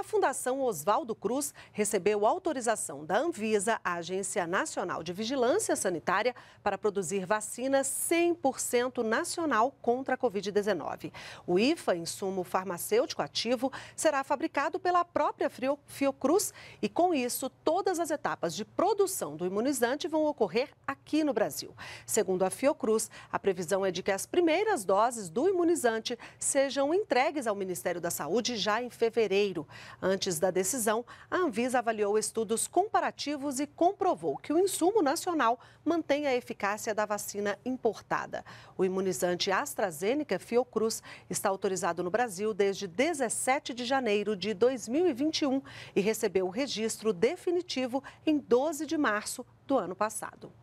a Fundação Oswaldo Cruz recebeu autorização da Anvisa, a Agência Nacional de Vigilância Sanitária, para produzir vacina 100% nacional contra a Covid-19. O IFA, insumo farmacêutico ativo, será fabricado pela própria Fiocruz e, com isso, todas as etapas de produção do imunizante vão ocorrer aqui no Brasil. Segundo a Fiocruz, a previsão é de que as primeiras doses do imunizante sejam entregues ao Ministério da Saúde já em fevereiro. Antes da decisão, a Anvisa avaliou estudos comparativos e comprovou que o insumo nacional mantém a eficácia da vacina importada. O imunizante AstraZeneca Fiocruz está autorizado no Brasil desde 17 de janeiro de 2021 e recebeu o registro definitivo em 12 de março do ano passado.